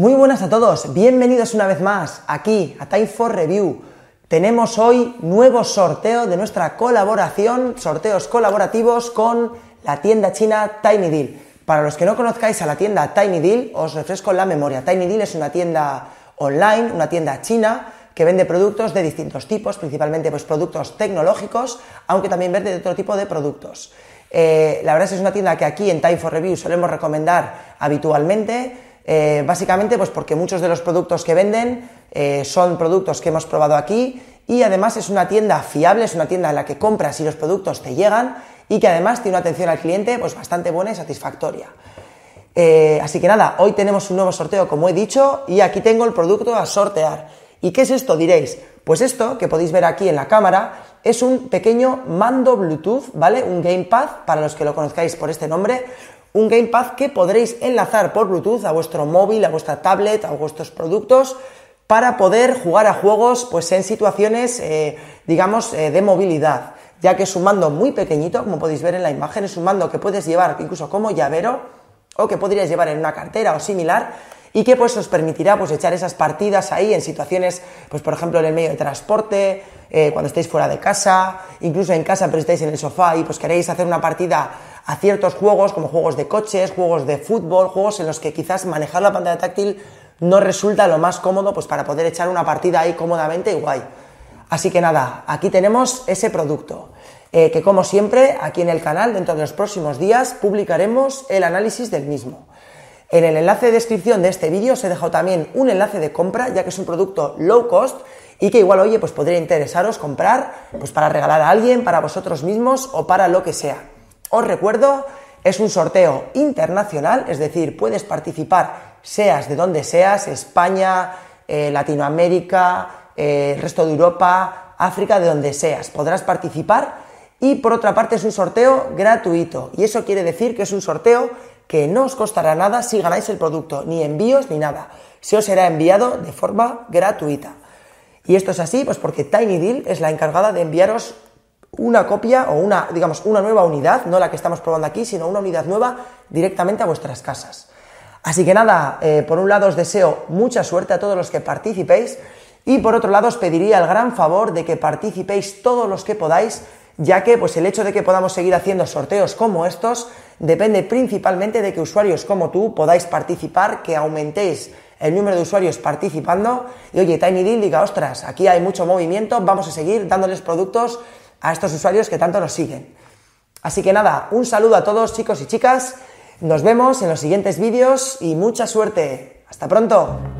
Muy buenas a todos, bienvenidos una vez más aquí a Time for Review. Tenemos hoy nuevo sorteo de nuestra colaboración, sorteos colaborativos con la tienda china Tiny Deal. Para los que no conozcáis a la tienda Tiny Deal, os refresco la memoria. Tiny Deal es una tienda online, una tienda china que vende productos de distintos tipos, principalmente pues, productos tecnológicos, aunque también vende de otro tipo de productos. Eh, la verdad es que es una tienda que aquí en Time for Review solemos recomendar habitualmente eh, básicamente pues porque muchos de los productos que venden eh, son productos que hemos probado aquí y además es una tienda fiable, es una tienda en la que compras y los productos te llegan y que además tiene una atención al cliente pues bastante buena y satisfactoria. Eh, así que nada, hoy tenemos un nuevo sorteo como he dicho y aquí tengo el producto a sortear. ¿Y qué es esto? Diréis, pues esto que podéis ver aquí en la cámara es un pequeño mando Bluetooth, ¿vale? Un gamepad, para los que lo conozcáis por este nombre, un gamepad que podréis enlazar por Bluetooth a vuestro móvil, a vuestra tablet, a vuestros productos para poder jugar a juegos pues en situaciones eh, digamos eh, de movilidad ya que es un mando muy pequeñito como podéis ver en la imagen es un mando que puedes llevar incluso como llavero o que podrías llevar en una cartera o similar y que pues os permitirá pues echar esas partidas ahí en situaciones pues por ejemplo en el medio de transporte eh, cuando estáis fuera de casa incluso en casa pero estáis en el sofá y pues queréis hacer una partida a ciertos juegos como juegos de coches, juegos de fútbol, juegos en los que quizás manejar la pantalla táctil no resulta lo más cómodo pues para poder echar una partida ahí cómodamente y guay. Así que nada, aquí tenemos ese producto. Eh, que como siempre, aquí en el canal, dentro de los próximos días, publicaremos el análisis del mismo. En el enlace de descripción de este vídeo os he dejado también un enlace de compra, ya que es un producto low cost y que igual, oye, pues podría interesaros comprar, pues para regalar a alguien, para vosotros mismos o para lo que sea. Os recuerdo, es un sorteo internacional, es decir, puedes participar seas de donde seas, España, eh, Latinoamérica, el eh, resto de Europa, África, de donde seas. Podrás participar y por otra parte es un sorteo gratuito. Y eso quiere decir que es un sorteo que no os costará nada si ganáis el producto, ni envíos ni nada. Se os será enviado de forma gratuita. Y esto es así, pues porque Tiny Deal es la encargada de enviaros una copia o una, digamos, una nueva unidad, no la que estamos probando aquí, sino una unidad nueva directamente a vuestras casas. Así que nada, eh, por un lado os deseo mucha suerte a todos los que participéis y por otro lado os pediría el gran favor de que participéis todos los que podáis, ya que pues el hecho de que podamos seguir haciendo sorteos como estos depende principalmente de que usuarios como tú podáis participar, que aumentéis el número de usuarios participando y oye, TinyDeal diga, ostras, aquí hay mucho movimiento, vamos a seguir dándoles productos a estos usuarios que tanto nos siguen. Así que nada, un saludo a todos chicos y chicas, nos vemos en los siguientes vídeos y mucha suerte. Hasta pronto.